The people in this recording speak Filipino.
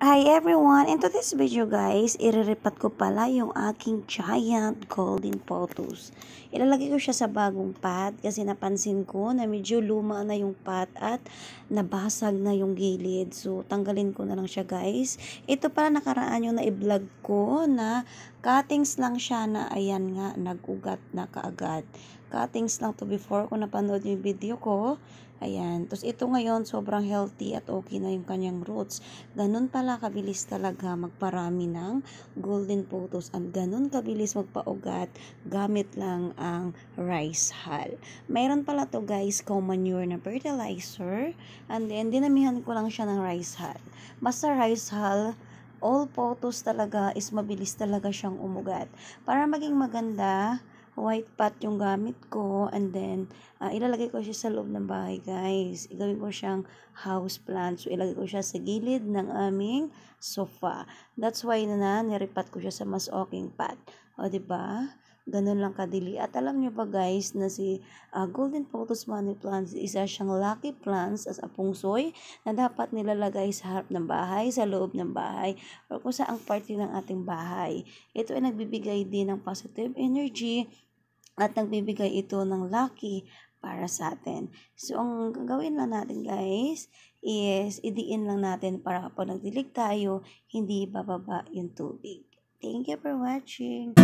Hi everyone! In this video guys, iriripat ko pala yung aking giant golden photos. Ilalagay ko siya sa bagong pot kasi napansin ko na medyo luma na yung pot at nabasag na yung gilid. So, tanggalin ko na lang siya guys. Ito pala nakaraan yung na-vlog ko na cuttings lang siya na ayan nga, nag-ugat na kaagad. Cuttings lang to before ko napanood yung video ko. Ayan. Tapos ito ngayon, sobrang healthy at okay na yung kanyang roots. Ganun pala kabilis talaga magparami ng golden photos at ganun kabilis magpaugat gamit lang ang rice hull. Mayroon pala to guys, common manure na fertilizer and then dinamihan ko lang siya ng rice hull. Basta rice hull, all photos talaga is mabilis talaga siyang umugat. Para maging maganda, white pot yung gamit ko and then uh, ilalagay ko siya sa loob ng bahay guys igawin ko siyang house plant so ilagay ko siya sa gilid ng aming sofa that's why na niripat ko siya sa mas oking pot o ba diba? ganun lang kadili at alam nyo ba guys na si uh, golden photos money plants isa siyang lucky plants as a pungsoy na dapat nilalagay sa harap ng bahay sa loob ng bahay o kung ang party ng ating bahay ito ay nagbibigay din ng positive energy at nagbibigay ito ng lucky para sa atin. So, ang gagawin lang natin guys is idiin lang natin para kapag nagdilig tayo, hindi bababa yung tubig. Thank you for watching!